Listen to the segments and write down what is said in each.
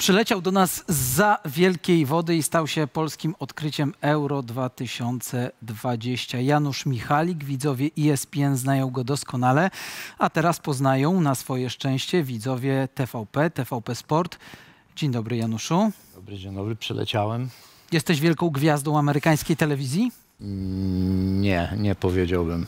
przyleciał do nas za wielkiej wody i stał się polskim odkryciem Euro 2020. Janusz Michalik, widzowie ESPN znają go doskonale, a teraz poznają na swoje szczęście widzowie TVP, TVP Sport. Dzień dobry Januszu. Dobry, dzień dobry, przyleciałem. Jesteś wielką gwiazdą amerykańskiej telewizji? Mm, nie, nie powiedziałbym.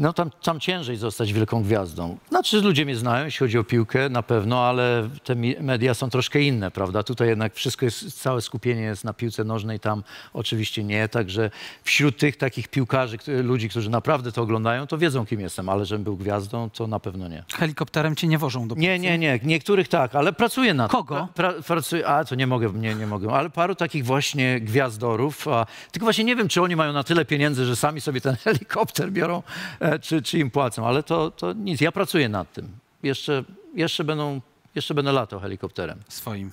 No tam, tam ciężej zostać wielką gwiazdą. Znaczy ludzie mnie znają, jeśli chodzi o piłkę, na pewno, ale te media są troszkę inne, prawda? Tutaj jednak wszystko jest, całe skupienie jest na piłce nożnej, tam oczywiście nie. Także wśród tych takich piłkarzy, ludzi, którzy naprawdę to oglądają, to wiedzą, kim jestem, ale żebym był gwiazdą, to na pewno nie. Helikopterem cię nie wożą do pracy? Nie, nie, nie. Niektórych tak, ale pracuję na Kogo? Pra, pracuję, a, to nie mogę, nie, nie mogę. Ale paru takich właśnie gwiazdorów. A, tylko właśnie nie wiem, czy oni mają na tyle pieniędzy, że sami sobie ten helikopter biorą e, czy, czy im płacą, ale to, to nic, ja pracuję nad tym. Jeszcze, jeszcze, będą, jeszcze będę latał helikopterem. Swoim.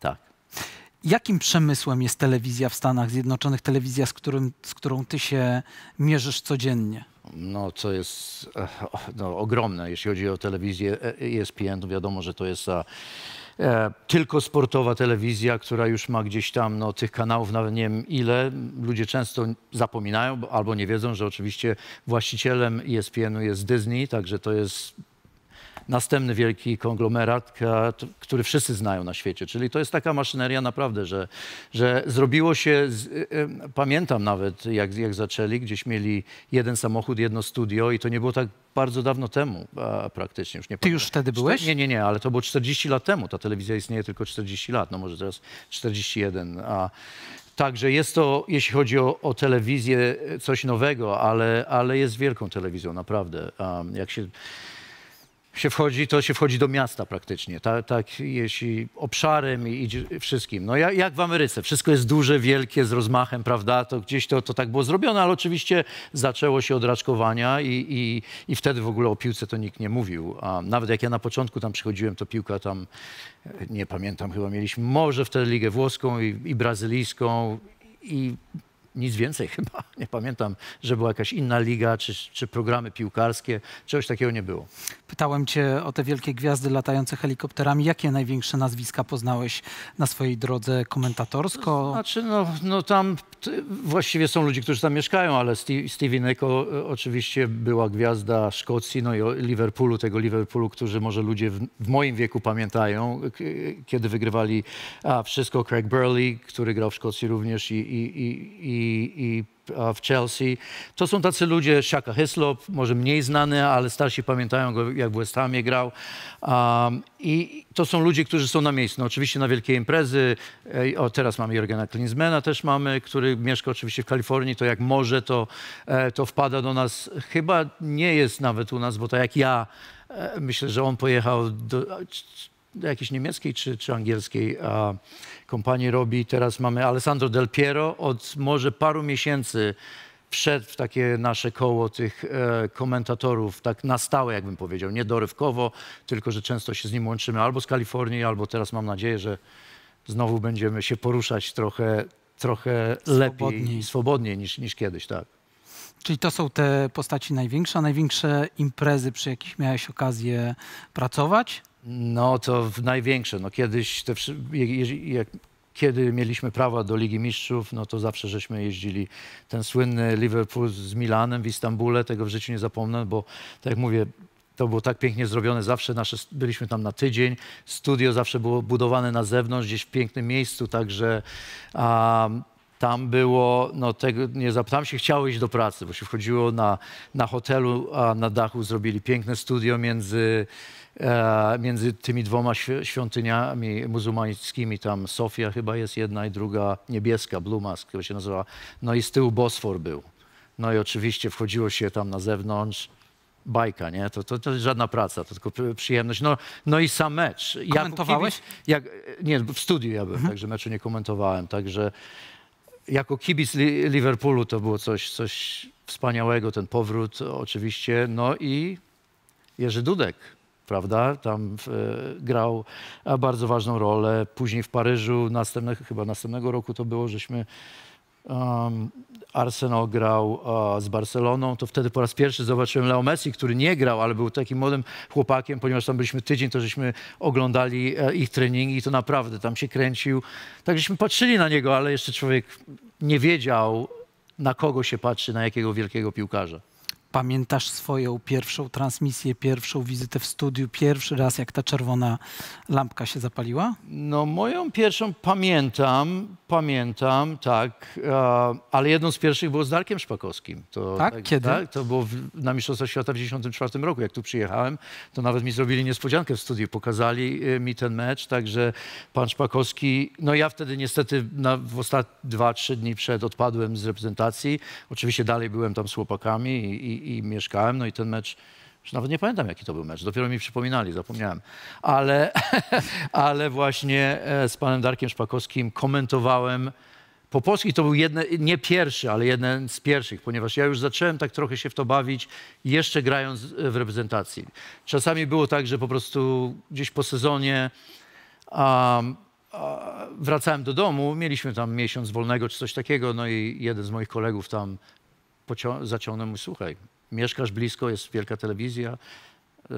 Tak. Jakim przemysłem jest telewizja w Stanach Zjednoczonych, telewizja, z, którym, z którą ty się mierzysz codziennie? No, co jest eh, no, ogromne, jeśli chodzi o telewizję ESPN, to wiadomo, że to jest... A, E, tylko sportowa telewizja, która już ma gdzieś tam no, tych kanałów nawet nie wiem ile. Ludzie często zapominają albo nie wiedzą, że oczywiście właścicielem ESPN-u jest Disney, także to jest następny wielki konglomerat, który wszyscy znają na świecie. Czyli to jest taka maszyneria naprawdę, że, że zrobiło się, z, y, y, pamiętam nawet jak, jak zaczęli, gdzieś mieli jeden samochód, jedno studio i to nie było tak bardzo dawno temu praktycznie. Już nie Ty już wtedy byłeś? Nie, nie, nie, ale to było 40 lat temu. Ta telewizja istnieje tylko 40 lat, no może teraz 41. A, Także jest to, jeśli chodzi o, o, telewizję, y, coś nowego, ale, ale jest wielką telewizją, naprawdę. Um, jak się się wchodzi, to się wchodzi do miasta praktycznie, tak, tak jeśli obszarem i, wszystkim. No jak, jak, w Ameryce, wszystko jest duże, wielkie, z rozmachem, prawda, to gdzieś to, to tak było zrobione, ale oczywiście zaczęło się od raczkowania i, i, i wtedy w ogóle o piłce to nikt nie mówił, a nawet jak ja na początku tam przychodziłem, to piłka tam, nie pamiętam, chyba mieliśmy może wtedy Ligę Włoską i, i Brazylijską i nic więcej chyba. Nie pamiętam, że była jakaś inna liga, czy, czy programy piłkarskie. Czegoś takiego nie było. Pytałem cię o te wielkie gwiazdy latające helikopterami. Jakie największe nazwiska poznałeś na swojej drodze komentatorsko? Znaczy, no, no tam właściwie są ludzie, którzy tam mieszkają, ale Stevie Neko oczywiście była gwiazda Szkocji, no i Liverpoolu, tego Liverpoolu, którzy może ludzie w, w moim wieku pamiętają, e, kiedy wygrywali a, wszystko. Craig Burley, który grał w Szkocji również i, i, i i, w Chelsea. To są tacy ludzie, Shaka Hislop, może mniej znany, ale starsi pamiętają go, jak w West Hamie grał. Um, I to są ludzie, którzy są na miejscu. No, oczywiście na wielkie imprezy. O, teraz mamy Jorgena Klinsmana też mamy, który mieszka oczywiście w Kalifornii. To jak może, to, e, to wpada do nas. Chyba nie jest nawet u nas, bo tak jak ja e, myślę, że on pojechał do, jakiejś niemieckiej czy, czy angielskiej a, kompanii robi. Teraz mamy Alessandro Del Piero od może paru miesięcy wszedł w takie nasze koło tych e, komentatorów, tak na stałe, jakbym powiedział, nie dorywkowo, tylko że często się z nim łączymy albo z Kalifornii, albo teraz mam nadzieję, że znowu będziemy się poruszać trochę, trochę swobodniej. lepiej, swobodniej niż, niż kiedyś, tak. Czyli to są te postaci największe, największe imprezy, przy jakich miałeś okazję pracować? No to największe. No kiedyś, te, jak, kiedy mieliśmy prawa do Ligi Mistrzów, no to zawsze żeśmy jeździli. Ten słynny Liverpool z Milanem w Istambule, tego w życiu nie zapomnę, bo tak jak mówię, to było tak pięknie zrobione, zawsze nasze, byliśmy tam na tydzień, studio zawsze było budowane na zewnątrz, gdzieś w pięknym miejscu, także tam było, no tego nie zapytałem się, chciało iść do pracy, bo się wchodziło na, na hotelu, a na dachu zrobili piękne studio między E, między tymi dwoma świątyniami muzułmańskimi. Tam Sofia chyba jest jedna i druga niebieska, Blue Mask, która się nazywa. No i z tyłu Bosfor był. No i oczywiście wchodziło się tam na zewnątrz bajka, nie? To, to, to żadna praca, to tylko przyjemność. No, no i sam mecz. Komentowałeś? Jak, nie, w studiu ja byłem, mhm. także meczu nie komentowałem. Także jako kibic Liverpoolu to było coś, coś wspaniałego, ten powrót oczywiście. No i Jerzy Dudek prawda? Tam e, grał bardzo ważną rolę. Później w Paryżu, następne, chyba następnego roku to było, żeśmy um, Arsenal grał z Barceloną, to wtedy po raz pierwszy zobaczyłem Leo Messi, który nie grał, ale był takim młodym chłopakiem, ponieważ tam byliśmy tydzień, to żeśmy oglądali e, ich treningi i to naprawdę tam się kręcił. Tak żeśmy patrzyli na niego, ale jeszcze człowiek nie wiedział, na kogo się patrzy, na jakiego wielkiego piłkarza. Pamiętasz swoją pierwszą transmisję, pierwszą wizytę w studiu, pierwszy raz, jak ta czerwona lampka się zapaliła? No, moją pierwszą pamiętam, pamiętam, tak, ale jedną z pierwszych było z Darkiem Szpakowskim. To, tak? tak? Kiedy? Tak, to było w, na Mistrzostwach Świata w 1994 roku. Jak tu przyjechałem, to nawet mi zrobili niespodziankę w studiu. Pokazali y, mi ten mecz, także pan Szpakowski, no ja wtedy niestety na, w ostatnie dwa, trzy dni przed odpadłem z reprezentacji. Oczywiście dalej byłem tam z chłopakami i, i i, mieszkałem. No i ten mecz już nawet nie pamiętam, jaki to był mecz. Dopiero mi przypominali, zapomniałem. Ale, ale właśnie e, z panem Darkiem Szpakowskim komentowałem po polsku to był jedne, nie pierwszy, ale jeden z pierwszych, ponieważ ja już zacząłem tak trochę się w to bawić, jeszcze grając w reprezentacji. Czasami było tak, że po prostu gdzieś po sezonie um, wracałem do domu, mieliśmy tam miesiąc wolnego czy coś takiego, no i jeden z moich kolegów tam zaciągnął mu, słuchaj, mieszkasz blisko, jest wielka telewizja. Y,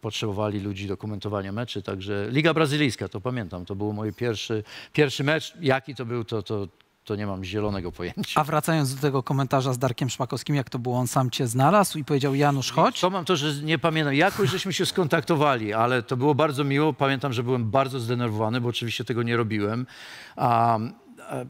potrzebowali ludzi dokumentowania meczy, także Liga Brazylijska, to pamiętam, to był mój pierwszy, pierwszy mecz. Jaki to był, to, to, to nie mam zielonego pojęcia. A wracając do tego komentarza z Darkiem Szmakowskim, jak to było, on sam cię znalazł i powiedział Janusz, chodź? To mam to, że nie pamiętam. Jakoś żeśmy się skontaktowali, ale to było bardzo miło. Pamiętam, że byłem bardzo zdenerwowany, bo oczywiście tego nie robiłem. Um,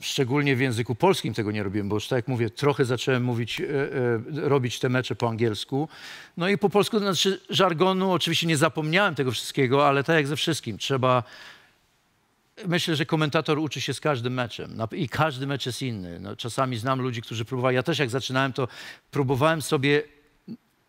szczególnie w języku polskim tego nie robiłem, bo już tak jak mówię, trochę zacząłem mówić, e, e, robić te mecze po angielsku. No i po polsku, to znaczy żargonu, oczywiście nie zapomniałem tego wszystkiego, ale tak jak ze wszystkim, trzeba... Myślę, że komentator uczy się z każdym meczem i każdy mecz jest inny. No, czasami znam ludzi, którzy próbowali, ja też jak zaczynałem, to próbowałem sobie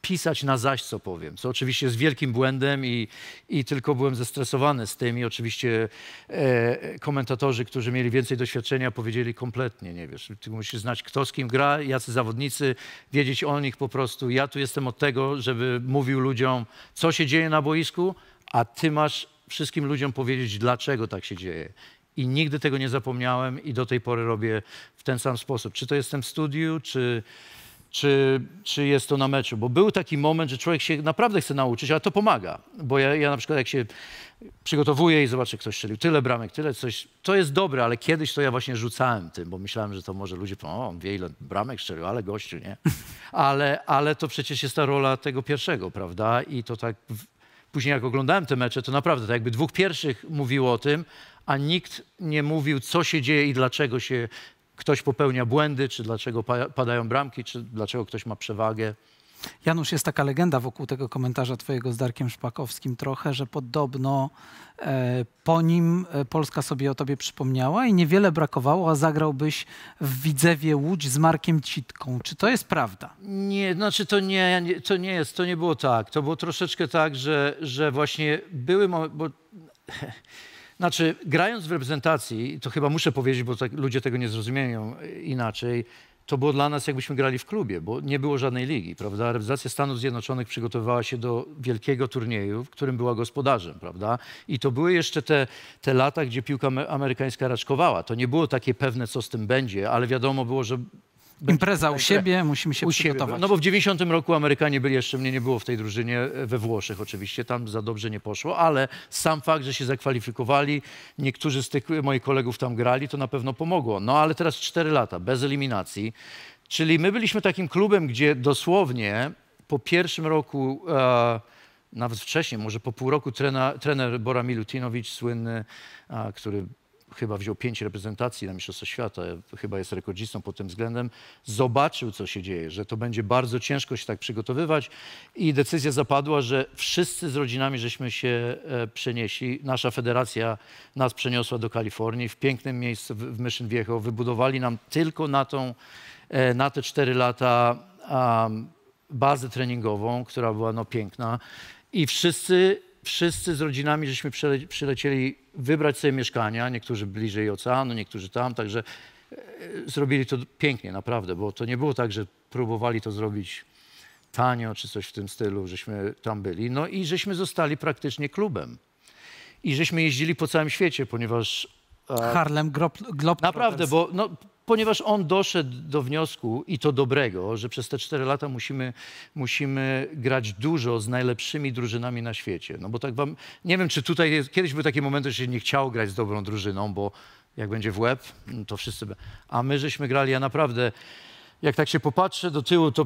pisać na zaś, co powiem, co oczywiście jest wielkim błędem i, i tylko byłem zestresowany z tym i oczywiście e, komentatorzy, którzy mieli więcej doświadczenia powiedzieli kompletnie, nie wiesz, ty musisz znać kto z kim gra, jacy zawodnicy, wiedzieć o nich po prostu. Ja tu jestem od tego, żeby mówił ludziom, co się dzieje na boisku, a ty masz wszystkim ludziom powiedzieć, dlaczego tak się dzieje. I nigdy tego nie zapomniałem i do tej pory robię w ten sam sposób. Czy to jestem w studiu, czy czy, czy jest to na meczu. Bo był taki moment, że człowiek się naprawdę chce nauczyć, ale to pomaga. Bo ja, ja na przykład jak się przygotowuję i zobaczę, ktoś strzelił tyle bramek, tyle coś, to jest dobre, ale kiedyś to ja właśnie rzucałem tym, bo myślałem, że to może ludzie powiedzą, o, on wie ile bramek strzelił, ale gościu, nie? Ale, ale to przecież jest ta rola tego pierwszego, prawda? I to tak... Później jak oglądałem te mecze, to naprawdę tak jakby dwóch pierwszych mówiło o tym, a nikt nie mówił, co się dzieje i dlaczego się ktoś popełnia błędy, czy dlaczego padają bramki, czy dlaczego ktoś ma przewagę. Janusz, jest taka legenda wokół tego komentarza twojego z Darkiem Szpakowskim trochę, że podobno e, po nim e, Polska sobie o tobie przypomniała i niewiele brakowało, a zagrałbyś w Widzewie Łódź z Markiem Citką. Czy to jest prawda? Nie, znaczy to nie, to nie jest, to nie było tak. To było troszeczkę tak, że, że właśnie były, bo znaczy, grając w reprezentacji, to chyba muszę powiedzieć, bo tak, ludzie tego nie zrozumieją e, inaczej, to było dla nas jakbyśmy grali w klubie, bo nie było żadnej ligi, prawda? Reprezentacja Stanów Zjednoczonych przygotowywała się do wielkiego turnieju, w którym była gospodarzem, prawda? I to były jeszcze te, te lata, gdzie piłka amerykańska raczkowała. To nie było takie pewne, co z tym będzie, ale wiadomo było, że Impreza u siebie, musimy się u przygotować. Siebie. No bo w 90 roku Amerykanie byli jeszcze, mnie nie było w tej drużynie, we Włoszech oczywiście, tam za dobrze nie poszło, ale sam fakt, że się zakwalifikowali, niektórzy z tych moich kolegów tam grali, to na pewno pomogło. No ale teraz 4 lata, bez eliminacji, czyli my byliśmy takim klubem, gdzie dosłownie po pierwszym roku... E, nawet wcześniej, może po pół roku trena, trener Bora Milutinowicz, słynny, a, który chyba wziął pięć reprezentacji na Mistrzostwa Świata, chyba jest rekordzistą pod tym względem, zobaczył, co się dzieje, że to będzie bardzo ciężko się tak przygotowywać i decyzja zapadła, że wszyscy z rodzinami żeśmy się e, przenieśli. Nasza federacja nas przeniosła do Kalifornii, w pięknym miejscu w Mission Viejo. Wybudowali nam tylko na, tą, e, na te cztery lata um, bazę treningową, która była no, piękna i wszyscy Wszyscy z rodzinami żeśmy przylecieli wybrać sobie mieszkania, niektórzy bliżej oceanu, niektórzy tam, także e, zrobili to pięknie, naprawdę, bo to nie było tak, że próbowali to zrobić tanio czy coś w tym stylu, żeśmy tam byli. No i żeśmy zostali praktycznie klubem. I żeśmy jeździli po całym świecie, ponieważ e, Harlem Globetrotters. Naprawdę, bo no, ponieważ on doszedł do wniosku, i to dobrego, że przez te cztery lata musimy, musimy grać dużo z najlepszymi drużynami na świecie. No bo tak wam, nie wiem, czy tutaj, jest, kiedyś był taki moment, że się nie chciało grać z dobrą drużyną, bo jak będzie w łeb, to wszyscy... A my żeśmy grali, ja naprawdę, jak tak się popatrzę do tyłu, to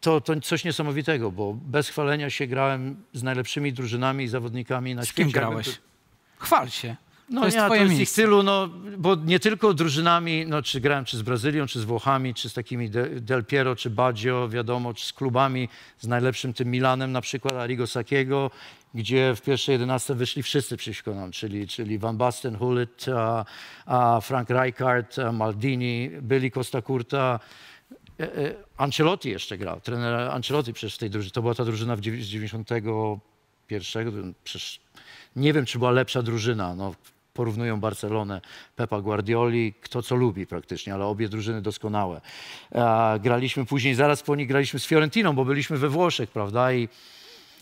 to, to coś niesamowitego, bo bez chwalenia się grałem z najlepszymi drużynami i zawodnikami na świecie. Z kim grałeś? Chwal się. No to jest ja, twoje to jest ich stylu no, bo nie tylko drużynami, no, czy grałem czy z Brazylią, czy z Włochami, czy z takimi De, Del Piero, czy Baggio, wiadomo, czy z klubami, z najlepszym tym Milanem na przykład, Arrigo Sakiego, gdzie w pierwszej 11 wyszli wszyscy przeciwko nam, czyli, czyli Van Basten, Hullet, a, a Frank Rijkaard, a Maldini, byli Costa Curta, e, e, Ancelotti jeszcze grał, trener Ancelotti przecież w tej drużynie, to była ta drużyna w 91, przecież nie wiem, czy była lepsza drużyna. No, porównują Barcelonę, Pepa Guardioli, kto co lubi praktycznie, ale obie drużyny doskonałe. E, graliśmy później, zaraz po nich graliśmy z Fiorentiną, bo byliśmy we Włoszech, prawda? I,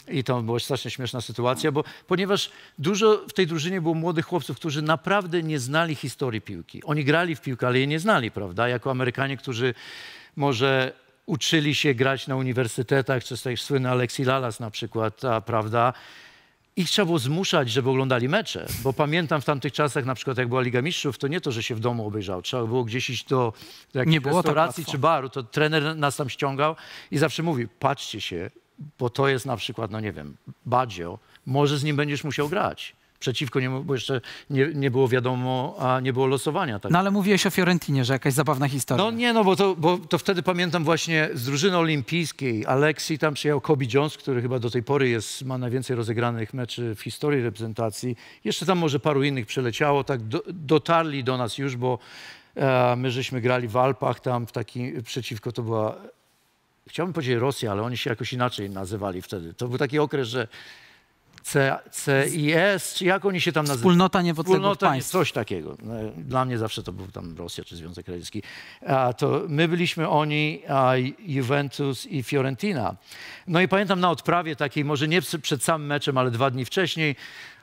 i to była strasznie śmieszna sytuacja, bo, ponieważ dużo w tej drużynie było młodych chłopców, którzy naprawdę nie znali historii piłki. Oni grali w piłkę, ale jej nie znali, prawda? Jako Amerykanie, którzy może uczyli się grać na uniwersytetach, czy też słynny Alexi Lalas na przykład, a, prawda? Ich trzeba było zmuszać, żeby oglądali mecze, bo pamiętam w tamtych czasach, na przykład jak była Liga Mistrzów, to nie to, że się w domu obejrzał, trzeba było gdzieś iść do, do jakiejś tak restauracji czy baru, to trener nas tam ściągał i zawsze mówił, patrzcie się, bo to jest na przykład, no nie wiem, Badzio, może z nim będziesz musiał grać przeciwko niemu, bo jeszcze nie, nie było wiadomo, a nie było losowania. Tak. No ale mówiłeś o Fiorentinie, że jakaś zabawna historia. No nie, no bo to, bo to wtedy pamiętam właśnie z drużyny olimpijskiej Aleksi, tam przyjechał Kobe Jones, który chyba do tej pory jest, ma najwięcej rozegranych meczy w historii reprezentacji. Jeszcze tam może paru innych przeleciało, tak do, dotarli do nas już, bo e, my żeśmy grali w Alpach tam w taki, przeciwko to była, chciałbym powiedzieć Rosja, ale oni się jakoś inaczej nazywali wtedy. To był taki okres, że C, CIS, czy jak oni się tam nazywają? Wspólnota niepodległych państw. Coś takiego. No, dla mnie zawsze to był tam Rosja czy Związek Radziecki. A to my byliśmy oni, a Juventus i Fiorentina. No i pamiętam na odprawie takiej, może nie przed samym meczem, ale dwa dni wcześniej,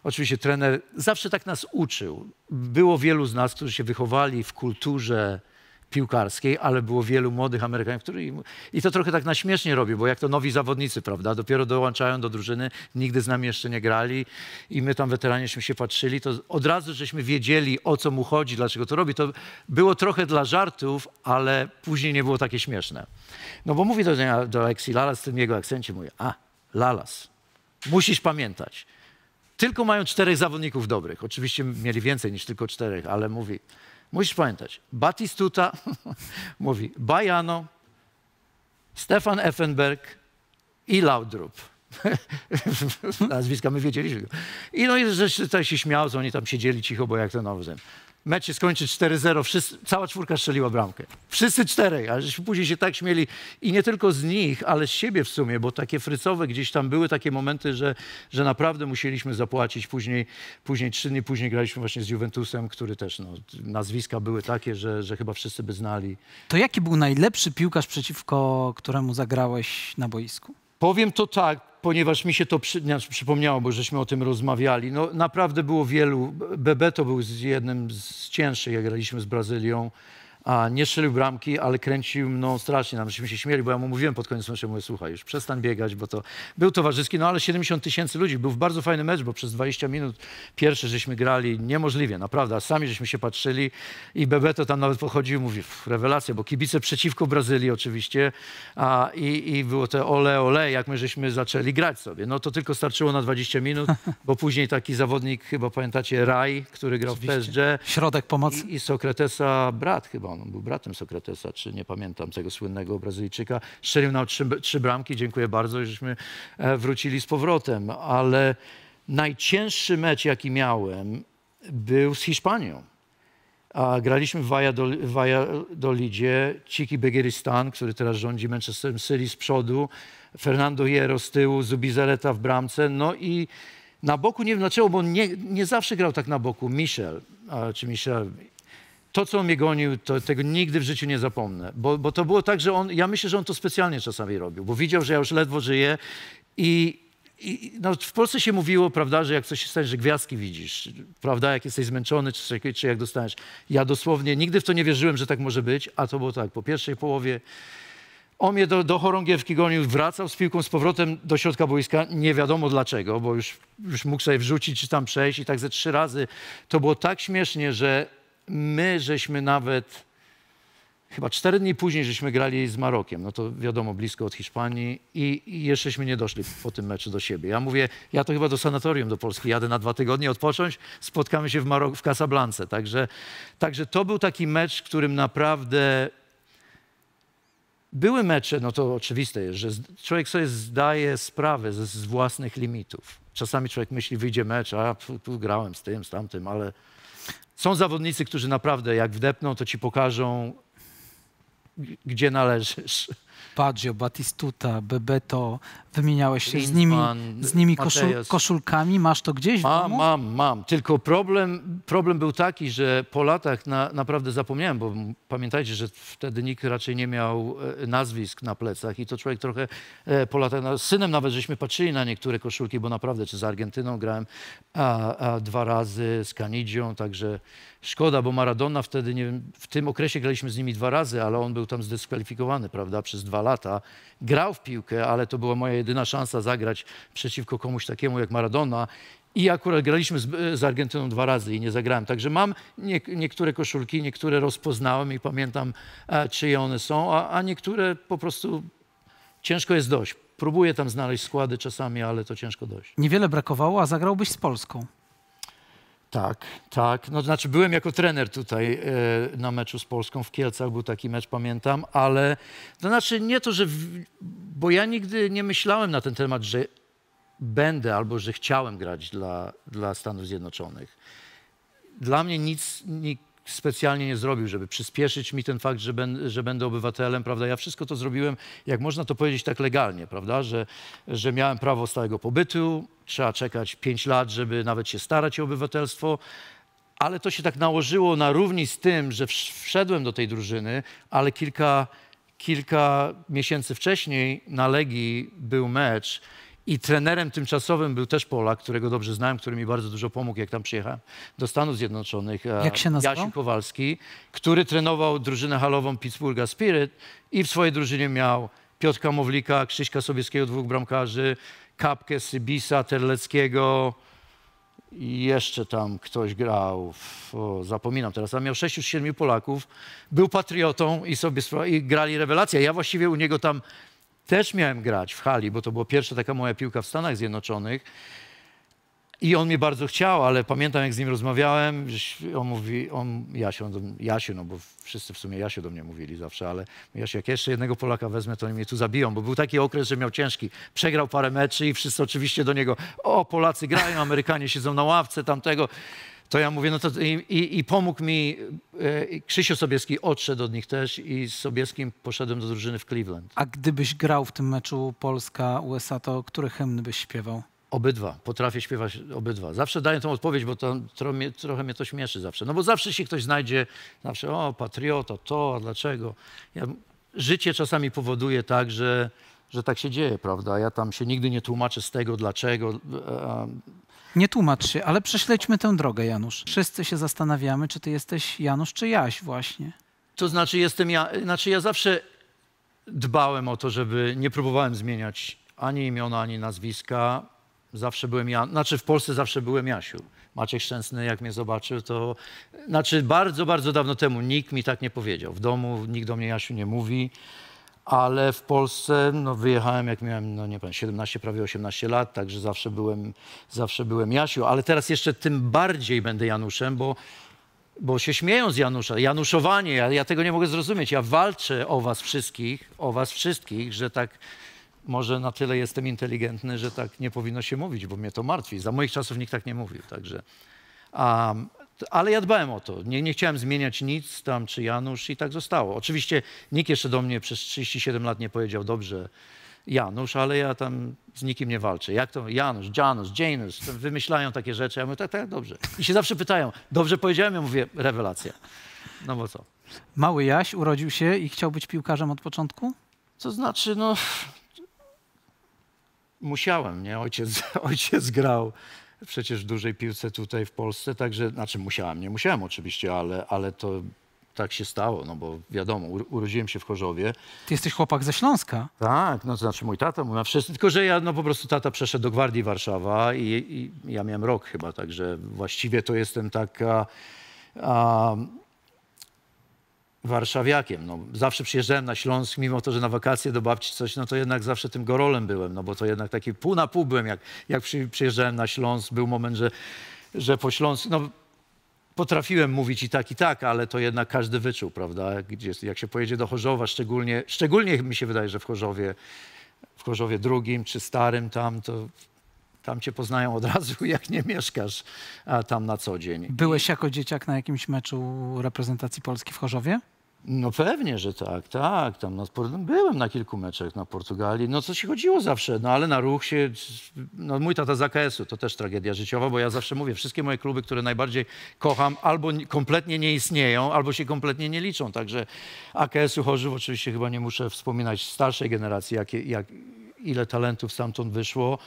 oczywiście trener zawsze tak nas uczył. Było wielu z nas, którzy się wychowali w kulturze piłkarskiej, ale było wielu młodych Amerykanów, którzy... I to trochę tak na śmiesznie robi, bo jak to nowi zawodnicy, prawda, dopiero dołączają do drużyny, nigdy z nami jeszcze nie grali i my tam weteranieśmy się patrzyli, to od razu żeśmy wiedzieli, o co mu chodzi, dlaczego to robi. To było trochę dla żartów, ale później nie było takie śmieszne. No bo mówi do, do Alexi Lalas w tym jego akcencie, mówi, a, Lalas, musisz pamiętać, tylko mają czterech zawodników dobrych. Oczywiście mieli więcej niż tylko czterech, ale mówi, Musisz pamiętać, Batistuta mówi Bajano, Stefan Effenberg i Laudrup. Nazwiska my wiedzieliśmy. I no i rzeczywiście tutaj się śmiał, że oni tam siedzieli cicho, bo jak ten zem mecz się 4-0, wszyscy, cała czwórka strzeliła bramkę. Wszyscy czterej, a żeśmy później się tak śmieli. I nie tylko z nich, ale z siebie w sumie, bo takie frycowe gdzieś tam były takie momenty, że, że naprawdę musieliśmy zapłacić. Później, później, trzy dni później graliśmy właśnie z Juventusem, który też, no, nazwiska były takie, że, że chyba wszyscy by znali. To jaki był najlepszy piłkarz, przeciwko któremu zagrałeś na boisku? Powiem to tak, ponieważ mi się to przy, nie, przypomniało, bo żeśmy o tym rozmawiali. No, naprawdę było wielu. Bebeto był z jednym z cięższych, jak graliśmy z Brazylią a nie strzelił bramki, ale kręcił mną no, strasznie. Nam się śmieli, bo ja mu mówiłem pod koniec meczu, mówię, słuchaj, już przestań biegać, bo to był towarzyski, no ale 70 tysięcy ludzi. Był bardzo fajny mecz, bo przez 20 minut pierwsze żeśmy grali niemożliwie, naprawdę. A sami żeśmy się patrzyli i Bebeto tam nawet pochodził, mówi, rewelacja, bo kibice przeciwko Brazylii oczywiście a, i, i było te ole, ole, jak my żeśmy zaczęli grać sobie. No to tylko starczyło na 20 minut, bo później taki zawodnik, chyba pamiętacie, Raj, który grał oczywiście. w PSG. Środek pomocy. I, i Sokretesa brat chyba on był bratem Sokratesa, czy nie pamiętam, tego słynnego Brazylijczyka. Strzelił na trzy, trzy bramki, dziękuję bardzo, żeśmy e, wrócili z powrotem. Ale najcięższy mecz, jaki miałem, był z Hiszpanią. A graliśmy w Valladolidzie, Ciki Begiristan, który teraz rządzi Manchesterem City z przodu, Fernando Hierro z tyłu, Zubizareta w bramce, no i na boku, nie wiem dlaczego, bo nie, nie zawsze grał tak na boku, Michel, czy Michel, to, co on mnie gonił, to, tego nigdy w życiu nie zapomnę. Bo, bo to było tak, że on, ja myślę, że on to specjalnie czasami robił, bo widział, że ja już ledwo żyję i, i no, w Polsce się mówiło, prawda, że jak coś się stanie, że gwiazdki widzisz, prawda, jak jesteś zmęczony, czy, czy, jak dostaniesz. Ja dosłownie nigdy w to nie wierzyłem, że tak może być, a to było tak, po pierwszej połowie on mnie do, do chorągiewki gonił, wracał z piłką z powrotem do środka boiska, nie wiadomo dlaczego, bo już, już mógł sobie wrzucić czy tam przejść i tak ze trzy razy. To było tak śmiesznie, że my żeśmy nawet, chyba cztery dni później żeśmy grali z Marokiem, no to wiadomo, blisko od Hiszpanii i, i jeszcześmy nie doszli po tym meczu do siebie. Ja mówię, ja to chyba do sanatorium do Polski jadę na dwa tygodnie odpocząć, spotkamy się w, Marok w Casablance. Także, także to był taki mecz, którym naprawdę były mecze, no to oczywiste jest, że człowiek sobie zdaje sprawę z, z własnych limitów. Czasami człowiek myśli, wyjdzie mecz, a tu, tu grałem z tym, z tamtym, ale są zawodnicy, którzy naprawdę jak wdepną, to ci pokażą, gdzie należysz. Baggio, Batistuta, Bebeto, wymieniałeś się z nimi, z nimi koszul, koszulkami, masz to gdzieś mam, Mam, mam, tylko problem, problem był taki, że po latach na, naprawdę zapomniałem, bo pamiętajcie, że wtedy nikt raczej nie miał e, nazwisk na plecach i to człowiek trochę e, po latach, no, z synem nawet żeśmy patrzyli na niektóre koszulki, bo naprawdę, czy z Argentyną grałem a, a dwa razy, z Canidzią, także szkoda, bo Maradona wtedy, nie wiem, w tym okresie graliśmy z nimi dwa razy, ale on był tam zdyskwalifikowany, prawda, przez dwa lata, grał w piłkę, ale to była moja jedyna szansa zagrać przeciwko komuś takiemu jak Maradona. I akurat graliśmy z, z Argentyną dwa razy i nie zagrałem. Także mam nie, niektóre koszulki, niektóre rozpoznałem i pamiętam, a, e, czyje one są, a, a niektóre po prostu ciężko jest dość. Próbuję tam znaleźć składy czasami, ale to ciężko dość. Niewiele brakowało, a zagrałbyś z Polską. Tak, tak. No, znaczy byłem jako trener tutaj e, na meczu z Polską w Kielcach, był taki mecz, pamiętam, ale to znaczy nie to, że... W, bo ja nigdy nie myślałem na ten temat, że będę albo że chciałem grać dla, dla Stanów Zjednoczonych. Dla mnie nic, specjalnie nie zrobił, żeby przyspieszyć mi ten fakt, że, ben, że, będę obywatelem, prawda? Ja wszystko to zrobiłem, jak można to powiedzieć, tak legalnie, prawda? Że, że miałem prawo stałego pobytu, trzeba czekać 5 lat, żeby nawet się starać o obywatelstwo, ale to się tak nałożyło na równi z tym, że wszedłem do tej drużyny, ale kilka, kilka miesięcy wcześniej na Legii był mecz i trenerem tymczasowym był też Polak, którego dobrze znałem, który mi bardzo dużo pomógł, jak tam przyjechałem do Stanów Zjednoczonych. E, jak się nazywał? Jasiu Kowalski, który trenował drużynę halową Pittsburgha Spirit i w swojej drużynie miał Piotka Mowlika, Krzyśka Sobieskiego, dwóch bramkarzy, Kapkę, Sybisa, Terleckiego i jeszcze tam ktoś grał, o, zapominam teraz, a miał sześciu, siedmiu Polaków, był patriotą i sobie i grali rewelacje. Ja właściwie u niego tam też miałem grać w hali, bo to była pierwsza taka moja piłka w Stanach Zjednoczonych. I on mnie bardzo chciał, ale pamiętam, jak z nim rozmawiałem, on mówi, on, Jasiu, on Jasiu, no bo wszyscy w sumie Jasiu do mnie mówili zawsze, ale Jasiu, jak jeszcze jednego Polaka wezmę, to oni mnie tu zabiją, bo był taki okres, że miał ciężki. Przegrał parę meczy i wszyscy oczywiście do niego, o, Polacy grają, Amerykanie siedzą na ławce, tamtego. To ja mówię, no to i, i, i pomógł mi e, Krzysiu Sobieski, odszedł od nich też i z Sobieskim poszedłem do drużyny w Cleveland. A gdybyś grał w tym meczu Polska-USA, to który hymn byś śpiewał? Obydwa. Potrafię śpiewać obydwa. Zawsze daję tą odpowiedź, bo to, mnie, trochę mnie to śmieszy zawsze. No bo zawsze się ktoś znajdzie, zawsze o, patriota, to, a dlaczego? Ja, życie czasami powoduje tak, że, że tak się dzieje, prawda? Ja tam się nigdy nie tłumaczę z tego, dlaczego. E, nie tłumacz się, ale prześledźmy tę drogę, Janusz. Wszyscy się zastanawiamy, czy ty jesteś Janusz, czy Jaś właśnie. To znaczy jestem ja, znaczy ja zawsze dbałem o to, żeby nie próbowałem zmieniać ani imiona, ani nazwiska. Zawsze byłem ja, znaczy w Polsce zawsze byłem Jasiu. Maciek Szczęsny, jak mnie zobaczył, to znaczy bardzo, bardzo dawno temu nikt mi tak nie powiedział. W domu nikt do mnie Jasiu nie mówi ale w Polsce no, wyjechałem, jak miałem, no nie wiem, 17, prawie 18 lat, także zawsze byłem, zawsze byłem Jasiu, ale teraz jeszcze tym bardziej będę Januszem, bo, bo się śmieją z Janusza, Januszowanie, ja, ja tego nie mogę zrozumieć, ja walczę o was wszystkich, o was wszystkich, że tak może na tyle jestem inteligentny, że tak nie powinno się mówić, bo mnie to martwi. Za moich czasów nikt tak nie mówił, także... Um, ale ja dbałem o to. Nie, nie chciałem zmieniać nic tam, czy Janusz, i tak zostało. Oczywiście nikt jeszcze do mnie przez 37 lat nie powiedział dobrze Janusz, ale ja tam z nikim nie walczę. Jak to Janusz, Janusz, Janus, wymyślają takie rzeczy. Ja mówię, tak, tak, dobrze. I się zawsze pytają, dobrze powiedziałem? Ja mówię, rewelacja. No bo co? Mały Jaś urodził się i chciał być piłkarzem od początku? To znaczy, no... Musiałem, nie? Ojciec, ojciec grał przecież w dużej piłce tutaj w Polsce, także, znaczy musiałem, nie musiałem oczywiście, ale, ale to tak się stało, no bo wiadomo, urodziłem się w Chorzowie. Ty jesteś chłopak ze Śląska. Tak, no to znaczy mój tata, mój wszyscy, tylko że ja, no po prostu tata przeszedł do Gwardii Warszawa i, i ja miałem rok chyba, także właściwie to jestem taka... A, warszawiakiem. No, zawsze przyjeżdżałem na Śląsk, mimo to, że na wakacje do babci coś, no to jednak zawsze tym gorolem byłem, no bo to jednak taki pół na pół byłem, jak, jak przy, przyjeżdżałem na Śląsk, był moment, że, że po Śląsku, no potrafiłem mówić i tak, i tak, ale to jednak każdy wyczuł, prawda? Gdzie, jak się pojedzie do Chorzowa, szczególnie, szczególnie mi się wydaje, że w Chorzowie, w Chorzowie drugim czy starym tam, to tam cię poznają od razu, jak nie mieszkasz tam na co dzień. Byłeś jako dzieciak na jakimś meczu reprezentacji Polski w Chorzowie? No pewnie, że tak, tak. Tam na, no, byłem na kilku meczach na Portugalii. No co się chodziło zawsze, no ale na ruch się... No mój tata z AKS-u, to też tragedia życiowa, bo ja zawsze mówię, wszystkie moje kluby, które najbardziej kocham, albo kompletnie nie istnieją, albo się kompletnie nie liczą. Także AKS-u Chorzów oczywiście chyba nie muszę wspominać starszej generacji, jak, jak ile talentów stamtąd wyszło.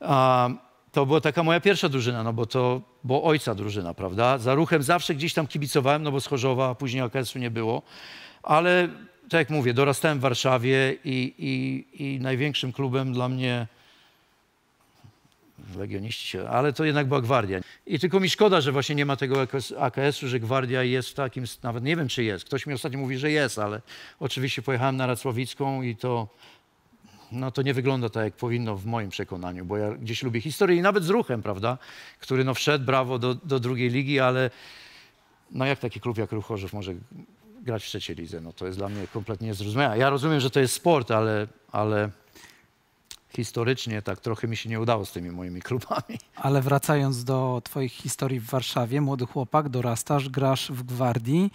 Um, to była taka moja pierwsza drużyna, no bo to bo ojca drużyna, prawda? Za ruchem zawsze gdzieś tam kibicowałem, no bo z Chorzowa później okresu nie było, ale tak jak mówię, dorastałem w Warszawie i, i, i największym klubem dla mnie legioniści się, ale to jednak była Gwardia. I tylko mi szkoda, że właśnie nie ma tego AKS-u, że Gwardia jest takim, nawet nie wiem czy jest. Ktoś mi ostatnio mówi, że jest, ale oczywiście pojechałem na Racławicką i to no to nie wygląda tak, jak powinno w moim przekonaniu, bo ja gdzieś lubię historię i nawet z ruchem, prawda, który no wszedł, brawo, do, do drugiej ligi, ale no jak taki klub jak Ruch Chorzów może grać w trzeciej lidze? No to jest dla mnie kompletnie niezrozumiałe. Ja rozumiem, że to jest sport, ale, ale historycznie tak trochę mi się nie udało z tymi moimi klubami. Ale wracając do twoich historii w Warszawie, młody chłopak, dorastasz, grasz w Gwardii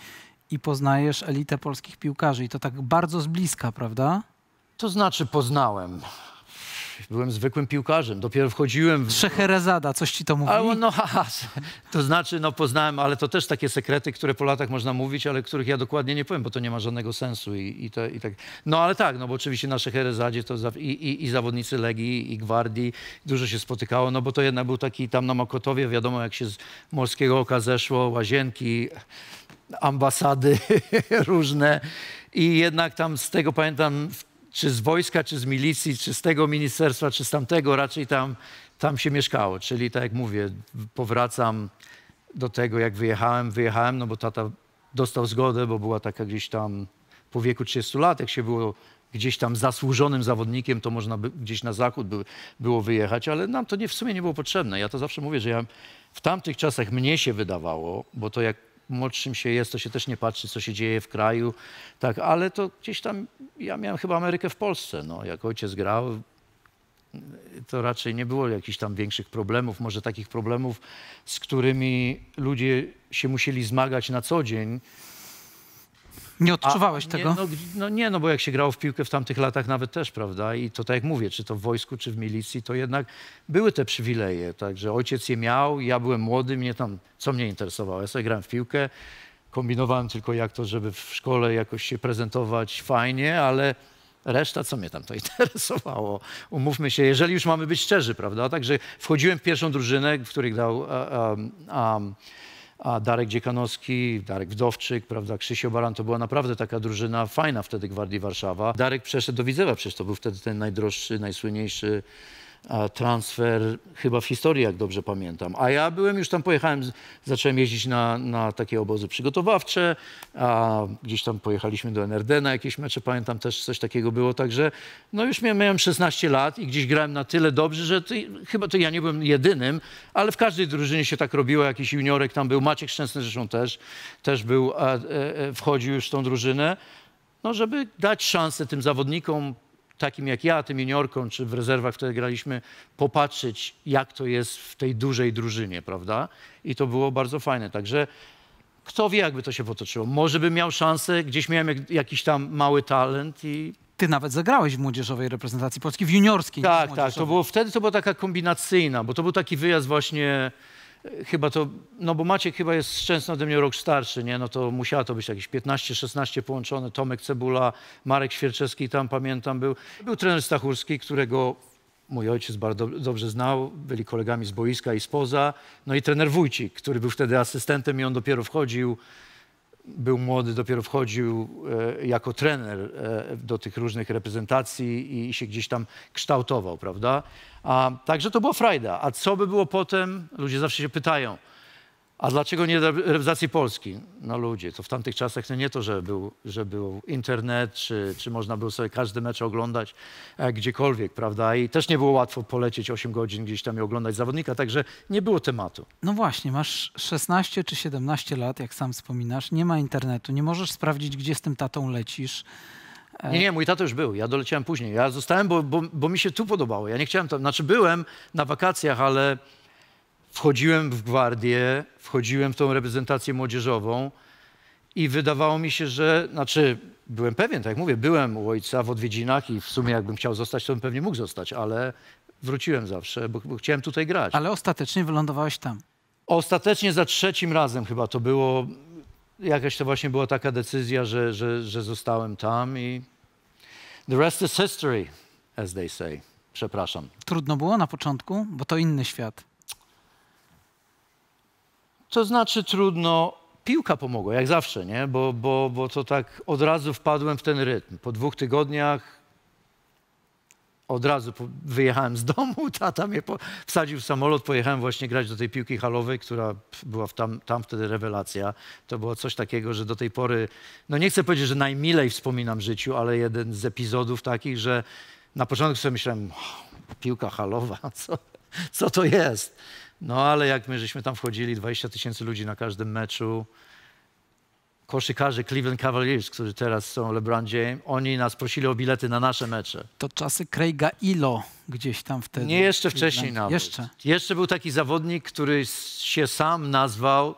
i poznajesz elitę polskich piłkarzy i to tak bardzo z bliska, prawda? To znaczy poznałem. Byłem zwykłym piłkarzem, dopiero wchodziłem w... Szeherezada, coś ci to mówi? Ale, no, ha. to znaczy, no poznałem, ale to też takie sekrety, które po latach można mówić, ale których ja dokładnie nie powiem, bo to nie ma żadnego sensu i, i, to, i tak. No ale tak, no bo oczywiście na Szeherezadzie to i, i, i zawodnicy Legii, i Gwardii, dużo się spotykało, no bo to jednak był taki tam na Mokotowie, wiadomo jak się z Morskiego Oka zeszło, łazienki, ambasady różne i jednak tam z tego pamiętam czy z wojska, czy z milicji, czy z tego ministerstwa, czy z tamtego, raczej tam, tam się mieszkało. Czyli tak jak mówię, powracam do tego, jak wyjechałem. Wyjechałem, no bo tata dostał zgodę, bo była taka gdzieś tam po wieku 30 lat, jak się było gdzieś tam zasłużonym zawodnikiem, to można by, gdzieś na zachód by, było wyjechać, ale nam to nie, w sumie nie było potrzebne. Ja to zawsze mówię, że ja w tamtych czasach mnie się wydawało, bo to jak młodszym się jest, to się też nie patrzy, co się dzieje w kraju, tak, ale to gdzieś tam, ja miałem chyba Amerykę w Polsce, no, jak ojciec grał, to raczej nie było jakichś tam większych problemów, może takich problemów, z którymi ludzie się musieli zmagać na co dzień, nie odczuwałeś tego? No, no, nie, no bo jak się grało w piłkę w tamtych latach nawet też, prawda? I to tak jak mówię, czy to w wojsku, czy w milicji, to jednak były te przywileje, także ojciec je miał, ja byłem młody, mnie tam, co mnie interesowało? Ja sobie grałem w piłkę, kombinowałem tylko jak to, żeby w szkole jakoś się prezentować fajnie, ale reszta, co mnie tam to interesowało? Umówmy się, jeżeli już mamy być szczerzy, prawda? Także wchodziłem w pierwszą drużynę, w której grał... Um, um, a Darek Dziekanowski, Darek Wdowczyk, prawda, Krzysio Baran, to była naprawdę taka drużyna fajna wtedy Gwardii Warszawa. Darek przeszedł do Widzewa, przecież to był wtedy ten najdroższy, najsłynniejszy transfer chyba w historii, jak dobrze pamiętam. A ja byłem, już tam pojechałem, zacząłem jeździć na, na takie obozy przygotowawcze, a gdzieś tam pojechaliśmy do NRD na jakieś mecze, pamiętam też coś takiego było, także no już miałem, 16 lat i gdzieś grałem na tyle dobrze, że to, chyba to ja nie byłem jedynym, ale w każdej drużynie się tak robiło, jakiś juniorek tam był, Maciek Szczęsny zresztą też, też był, a, a, e, a, e, wchodził już w tą drużynę, no żeby dać szansę tym zawodnikom, takim jak ja, tym juniorkom, czy w rezerwach wtedy graliśmy, popatrzeć, jak to jest w tej dużej drużynie, prawda? I to było bardzo fajne. Także kto wie, jakby to się potoczyło. Może bym miał szansę, gdzieś miałem jak, jakiś tam mały talent i... Ty nawet zagrałeś w młodzieżowej reprezentacji Polski, w juniorskiej. Tak, tak. To było, wtedy to była taka kombinacyjna, bo to był taki wyjazd właśnie chyba to, no bo Maciek chyba jest szczęsny ode mnie rok starszy, nie? No to musiało to być jakieś 15-16 połączone, Tomek Cebula, Marek Świerczewski tam pamiętam był. Był trener Stachurski, którego mój ojciec bardzo dobrze znał, byli kolegami z boiska i spoza. No i trener Wójcik, który był wtedy asystentem i on dopiero wchodził był młody, dopiero wchodził e, jako trener e, do tych różnych reprezentacji i się gdzieś tam kształtował, prawda? A, także to była frajda. A co by było potem? Ludzie zawsze się pytają. A dlaczego nie reprezentacji Polski? No ludzie, to w tamtych czasach no nie to, że był, że był internet, czy, czy można było sobie każdy mecz oglądać e, gdziekolwiek, prawda? I też nie było łatwo polecieć 8 godzin gdzieś tam i oglądać zawodnika, także nie było tematu. No właśnie, masz 16 czy 17 lat, jak sam wspominasz, nie ma internetu, nie możesz sprawdzić, gdzie z tym tatą lecisz. E, nie, nie, mój tato już był, ja doleciałem później. Ja zostałem, bo, bo, bo mi się tu podobało. Ja nie chciałem tam, znaczy byłem na wakacjach, ale wchodziłem w gwardię, wchodziłem w tą reprezentację młodzieżową i wydawało mi się, że, znaczy byłem pewien, tak jak mówię, byłem u ojca w odwiedzinach i w sumie jakbym chciał zostać, to bym pewnie mógł zostać, ale wróciłem zawsze, bo, bo chciałem tutaj grać. Ale ostatecznie wylądowałeś tam. Ostatecznie za trzecim razem chyba to było, jakaś to właśnie była taka decyzja, że, że, że zostałem tam i the rest is history, as they say. Przepraszam. Trudno było na początku, bo to inny świat. To znaczy trudno, piłka pomogła, jak zawsze, nie? Bo, bo, bo to tak od razu wpadłem w ten rytm. Po dwóch tygodniach od razu wyjechałem z domu, tata mnie wsadził w samolot, pojechałem właśnie grać do tej piłki halowej, która była tam, tam wtedy rewelacja. To było coś takiego, że do tej pory, no nie chcę powiedzieć, że najmilej wspominam w życiu, ale jeden z epizodów takich, że na początku sobie myślałem, piłka halowa, co, co to jest? No ale jak my żeśmy tam wchodzili, 20 tysięcy ludzi na każdym meczu, koszykarze Cleveland Cavaliers, którzy teraz są LeBron James, oni nas prosili o bilety na nasze mecze. To czasy Craiga Ilo gdzieś tam wtedy. Nie, jeszcze wcześniej nawet. Jeszcze. Jeszcze był taki zawodnik, który się sam nazwał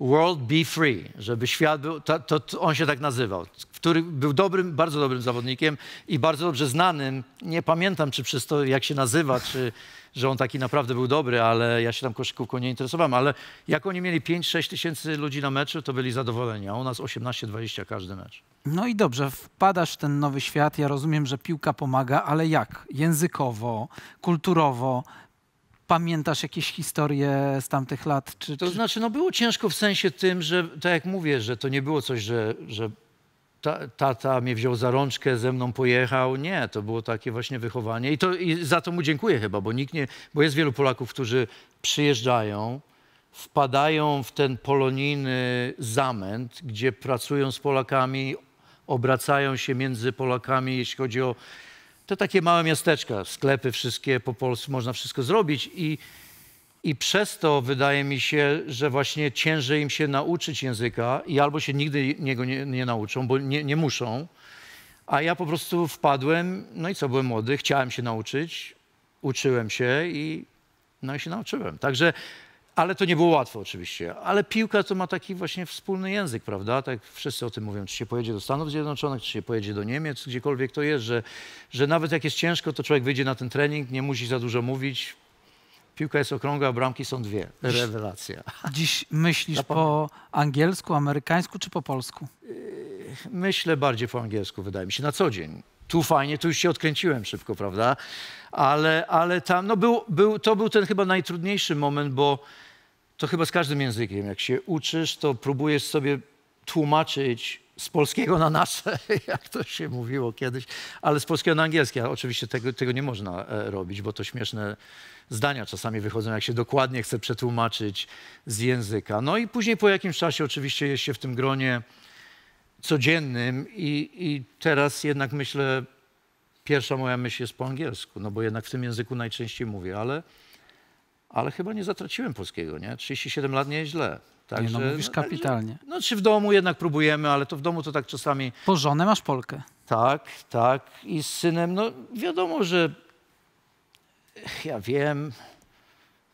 World Be Free, żeby świat był, to, to, on się tak nazywał, który był dobrym, bardzo dobrym zawodnikiem i bardzo dobrze znanym. Nie pamiętam, czy przez to, jak się nazywa, czy że on taki naprawdę był dobry, ale ja się tam koszykówką nie interesowałem. Ale jak oni mieli 5-6 tysięcy ludzi na meczu, to byli zadowoleni, a u nas 18-20 każdy mecz. No i dobrze, wpadasz w ten nowy świat. Ja rozumiem, że piłka pomaga, ale jak? Językowo, kulturowo, pamiętasz jakieś historie z tamtych lat? Czy, to znaczy, no było ciężko w sensie tym, że tak jak mówię, że to nie było coś, że, że tata mnie wziął za rączkę, ze mną pojechał. Nie, to było takie właśnie wychowanie. I, to, i za to mu dziękuję chyba, bo nikt nie, bo jest wielu Polaków, którzy przyjeżdżają, wpadają w ten polonijny zamęt, gdzie pracują z Polakami, obracają się między Polakami, jeśli chodzi o te takie małe miasteczka, sklepy wszystkie po polsku, można wszystko zrobić i i przez to wydaje mi się, że właśnie ciężej im się nauczyć języka i albo się nigdy niego nie, nie nauczą, bo nie, nie muszą, a ja po prostu wpadłem, no i co, byłem młody, chciałem się nauczyć, uczyłem się i, no i się nauczyłem. Także, ale to nie było łatwe oczywiście. Ale piłka to ma taki właśnie wspólny język, prawda? Tak wszyscy o tym mówią, czy się pojedzie do Stanów Zjednoczonych, czy się pojedzie do Niemiec, gdziekolwiek to jest, że, że nawet jak jest ciężko, to człowiek wyjdzie na ten trening, nie musi za dużo mówić, Piłka jest okrągła, bramki są dwie. Rewelacja. Dziś myślisz po angielsku, amerykańsku czy po polsku? Yy, myślę bardziej po angielsku, wydaje mi się, na co dzień. Tu fajnie, tu już się odkręciłem szybko, prawda? Ale, ale tam, no był, był, to był ten chyba najtrudniejszy moment, bo to chyba z każdym językiem, jak się uczysz, to próbujesz sobie tłumaczyć z polskiego na nasze, jak to się mówiło kiedyś, ale z polskiego na angielskie. Oczywiście tego, tego nie można e, robić, bo to śmieszne zdania czasami wychodzą, jak się dokładnie chce przetłumaczyć z języka. No i później po jakimś czasie oczywiście jest się w tym gronie codziennym i, i teraz jednak myślę, pierwsza moja myśl jest po angielsku, no bo jednak w tym języku najczęściej mówię, ale ale chyba nie zatraciłem polskiego, nie? 37 lat nie jest źle. Także, nie, no mówisz kapitalnie. No, no czy w domu jednak próbujemy, ale to w domu to tak czasami... Po żonę masz Polkę. Tak, tak. I z synem, no wiadomo, że ja wiem,